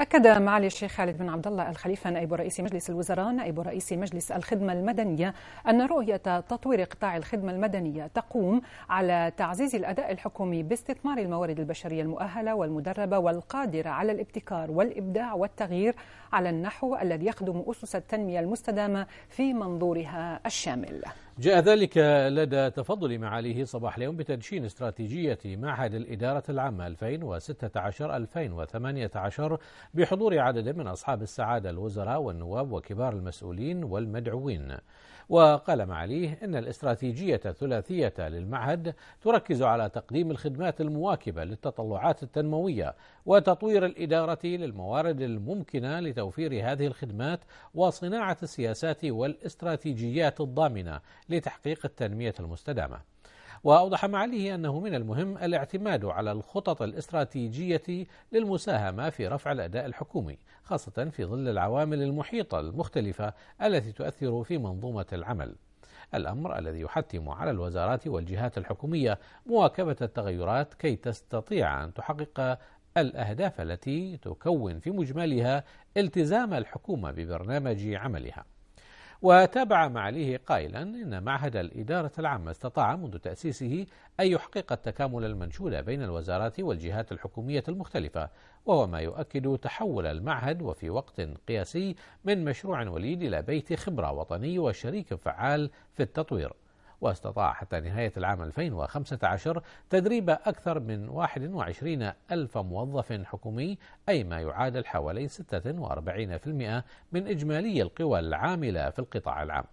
أكد معالي الشيخ خالد بن عبد الله الخليفة نائب رئيس مجلس الوزراء نائب رئيس مجلس الخدمة المدنية أن رؤية تطوير قطاع الخدمة المدنية تقوم على تعزيز الأداء الحكومي باستثمار الموارد البشرية المؤهلة والمدربة والقادرة على الابتكار والإبداع والتغيير على النحو الذي يخدم أسس التنمية المستدامة في منظورها الشامل. جاء ذلك لدى تفضل معاليه صباح اليوم بتدشين استراتيجية معهد الإدارة العامة 2016-2018 بحضور عدد من أصحاب السعادة الوزراء والنواب وكبار المسؤولين والمدعوين وقال معاليه إن الاستراتيجية الثلاثية للمعهد تركز على تقديم الخدمات المواكبة للتطلعات التنموية وتطوير الإدارة للموارد الممكنة لتوفير هذه الخدمات وصناعة السياسات والاستراتيجيات الضامنة لتحقيق التنمية المستدامة وأوضح معاليه أنه من المهم الاعتماد على الخطط الاستراتيجية للمساهمة في رفع الأداء الحكومي خاصة في ظل العوامل المحيطة المختلفة التي تؤثر في منظومة العمل الأمر الذي يحتم على الوزارات والجهات الحكومية مواكبة التغيرات كي تستطيع أن تحقق الأهداف التي تكون في مجملها التزام الحكومة ببرنامج عملها وتابع معاليه قائلا إن معهد الإدارة العامة استطاع منذ تأسيسه أن يحقق التكامل المنشود بين الوزارات والجهات الحكومية المختلفة وهو ما يؤكد تحول المعهد وفي وقت قياسي من مشروع وليد إلى بيت خبرة وطني وشريك فعال في التطوير واستطاع حتى نهاية العام 2015 تدريب أكثر من 21 ألف موظف حكومي أي ما يعادل حوالي 46% من إجمالي القوى العاملة في القطاع العام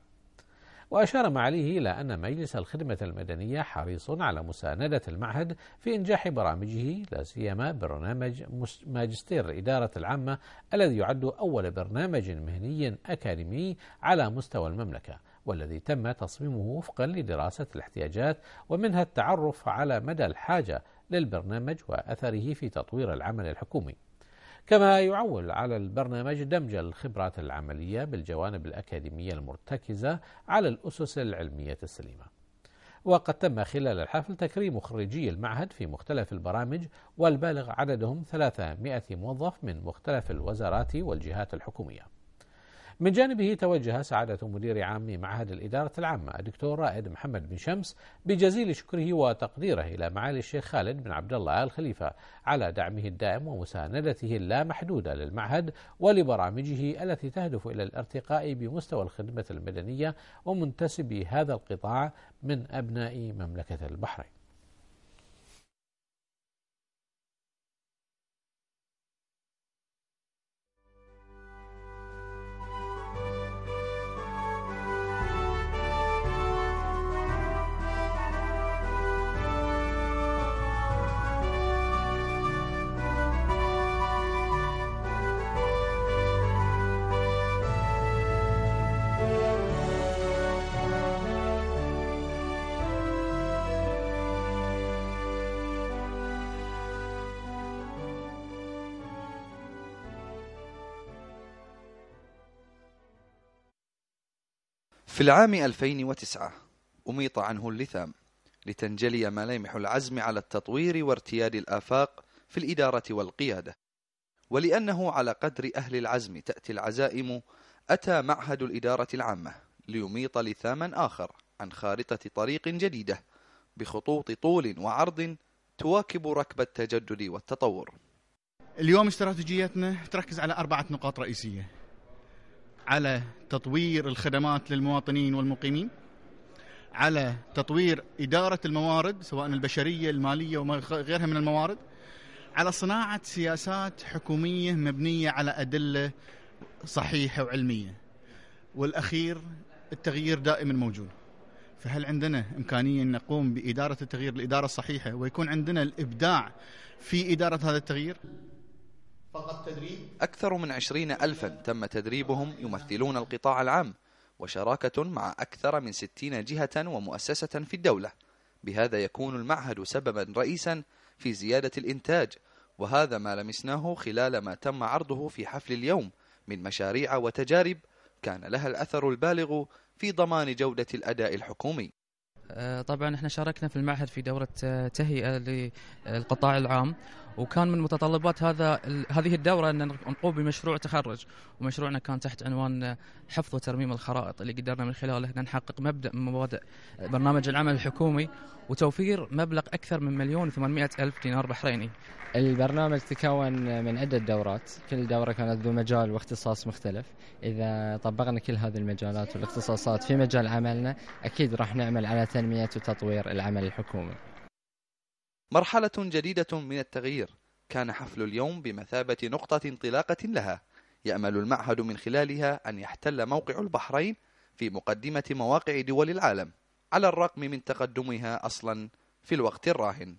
وأشار معاليه إلى أن مجلس الخدمة المدنية حريص على مساندة المعهد في إنجاح برامجه لا سيما برنامج ماجستير إدارة العامة الذي يعد أول برنامج مهني أكاديمي على مستوى المملكة والذي تم تصميمه وفقا لدراسة الاحتياجات ومنها التعرف على مدى الحاجة للبرنامج وأثره في تطوير العمل الحكومي. كما يعول على البرنامج دمج الخبرات العملية بالجوانب الأكاديمية المرتكزة على الأسس العلمية السليمة. وقد تم خلال الحفل تكريم خريجي المعهد في مختلف البرامج والبالغ عددهم 300 موظف من مختلف الوزارات والجهات الحكوميه من جانبه توجه سعادة مدير عام معهد الإدارة العامة الدكتور رائد محمد بن شمس بجزيل شكره وتقديره إلى معالي الشيخ خالد بن عبد الله آل خليفة على دعمه الدائم ومساندته اللامحدودة للمعهد ولبرامجه التي تهدف إلى الارتقاء بمستوى الخدمة المدنية ومنتسبي هذا القطاع من أبناء مملكة البحرين في العام 2009 أميط عنه اللثام لتنجلي ملامح العزم على التطوير وارتياد الآفاق في الإدارة والقيادة ولأنه على قدر أهل العزم تأتي العزائم أتى معهد الإدارة العامة ليميط لثاما آخر عن خارطة طريق جديدة بخطوط طول وعرض تواكب ركب التجدد والتطور اليوم استراتيجيتنا تركز على أربعة نقاط رئيسية على تطوير الخدمات للمواطنين والمقيمين على تطوير إدارة الموارد سواء البشرية المالية وغيرها من الموارد على صناعة سياسات حكومية مبنية على أدلة صحيحة وعلمية والأخير التغيير دائما موجود فهل عندنا إمكانية أن نقوم بإدارة التغيير الإدارة الصحيحة ويكون عندنا الإبداع في إدارة هذا التغيير؟ أكثر من عشرين ألفا تم تدريبهم يمثلون القطاع العام وشراكة مع أكثر من ستين جهة ومؤسسة في الدولة بهذا يكون المعهد سببا رئيسا في زيادة الإنتاج وهذا ما لمسناه خلال ما تم عرضه في حفل اليوم من مشاريع وتجارب كان لها الأثر البالغ في ضمان جودة الأداء الحكومي آه، طبعا احنا شاركنا في المعهد في دورة آه، تهيئة للقطاع العام وكان من متطلبات هذا هذه الدوره ان نقوم بمشروع تخرج ومشروعنا كان تحت عنوان حفظ وترميم الخرائط اللي قدرنا من خلاله نحقق مبدا من مبادئ برنامج العمل الحكومي وتوفير مبلغ اكثر من مليون و800 الف دينار بحريني. البرنامج تكون من عده دورات، كل دوره كانت ذو مجال واختصاص مختلف، اذا طبقنا كل هذه المجالات والاختصاصات في مجال عملنا اكيد راح نعمل على تنميه وتطوير العمل الحكومي. مرحلة جديدة من التغيير كان حفل اليوم بمثابة نقطة انطلاقة لها يأمل المعهد من خلالها أن يحتل موقع البحرين في مقدمة مواقع دول العالم على الرغم من تقدمها أصلا في الوقت الراهن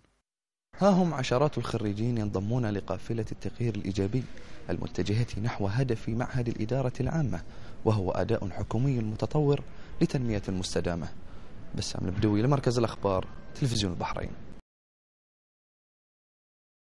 ها هم عشرات الخريجين ينضمون لقافلة التغيير الإيجابي المتجهة نحو هدف معهد الإدارة العامة وهو أداء حكومي متطور لتنمية مستدامة بسام البدوي لمركز الأخبار تلفزيون البحرين